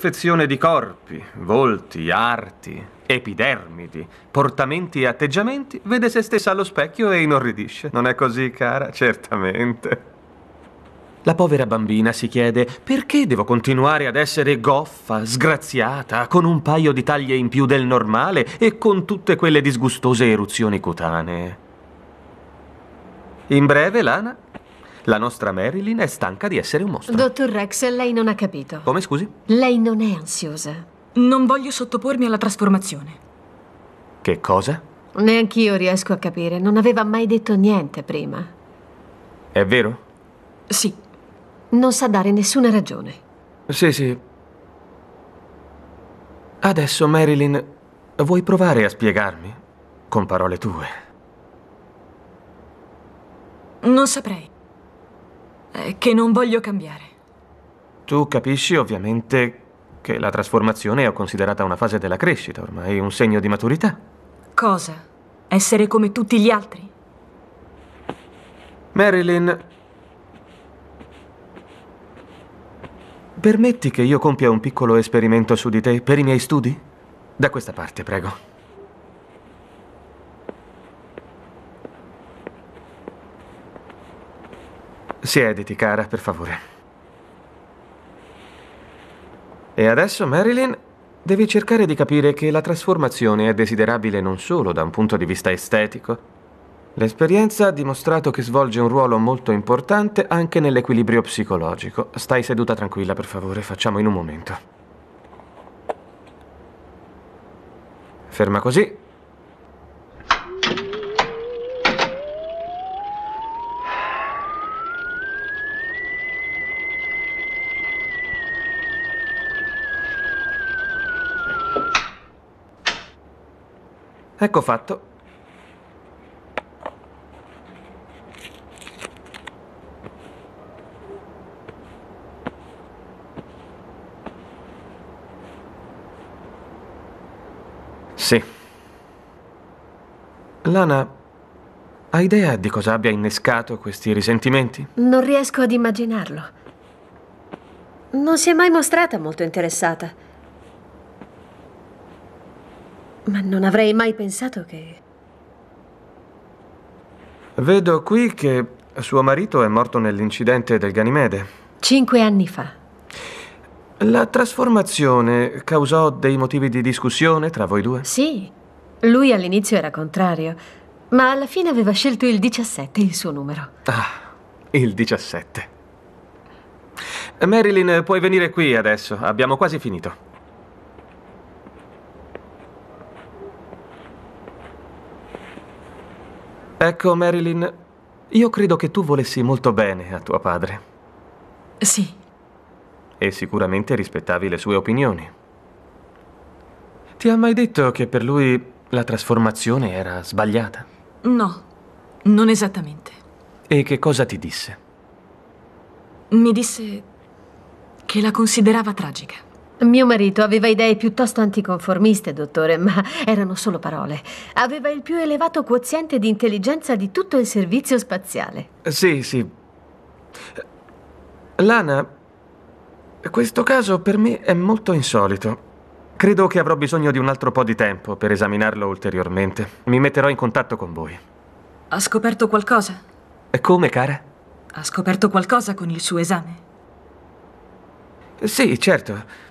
Perfezione di corpi, volti, arti, epidermidi, portamenti e atteggiamenti, vede se stessa allo specchio e inorridisce. Non è così, cara? Certamente. La povera bambina si chiede perché devo continuare ad essere goffa, sgraziata, con un paio di taglie in più del normale e con tutte quelle disgustose eruzioni cutanee. In breve, Lana la nostra Marilyn è stanca di essere un mostro. Dottor Rex, lei non ha capito. Come scusi? Lei non è ansiosa. Non voglio sottopormi alla trasformazione. Che cosa? Neanch'io riesco a capire. Non aveva mai detto niente prima. È vero? Sì. Non sa dare nessuna ragione. Sì, sì. Adesso, Marilyn, vuoi provare a spiegarmi? Con parole tue. Non saprei. È eh, che non voglio cambiare. Tu capisci ovviamente che la trasformazione è considerata una fase della crescita, ormai un segno di maturità. Cosa? Essere come tutti gli altri? Marilyn, permetti che io compia un piccolo esperimento su di te per i miei studi? Da questa parte, prego. Siediti, cara, per favore. E adesso, Marilyn, devi cercare di capire che la trasformazione è desiderabile non solo da un punto di vista estetico. L'esperienza ha dimostrato che svolge un ruolo molto importante anche nell'equilibrio psicologico. Stai seduta tranquilla, per favore, facciamo in un momento. Ferma così, Ecco fatto. Sì. Lana, hai idea di cosa abbia innescato questi risentimenti? Non riesco ad immaginarlo. Non si è mai mostrata molto interessata. Ma non avrei mai pensato che... Vedo qui che suo marito è morto nell'incidente del Ganimede. Cinque anni fa. La trasformazione causò dei motivi di discussione tra voi due? Sì. Lui all'inizio era contrario, ma alla fine aveva scelto il 17, il suo numero. Ah, il 17. Marilyn, puoi venire qui adesso. Abbiamo quasi finito. Ecco, Marilyn, io credo che tu volessi molto bene a tuo padre. Sì. E sicuramente rispettavi le sue opinioni. Ti ha mai detto che per lui la trasformazione era sbagliata? No, non esattamente. E che cosa ti disse? Mi disse che la considerava tragica. Mio marito aveva idee piuttosto anticonformiste, dottore, ma erano solo parole. Aveva il più elevato quoziente di intelligenza di tutto il servizio spaziale. Eh, sì, sì. Lana, questo caso per me è molto insolito. Credo che avrò bisogno di un altro po' di tempo per esaminarlo ulteriormente. Mi metterò in contatto con voi. Ha scoperto qualcosa? E come, cara? Ha scoperto qualcosa con il suo esame? Sì, certo.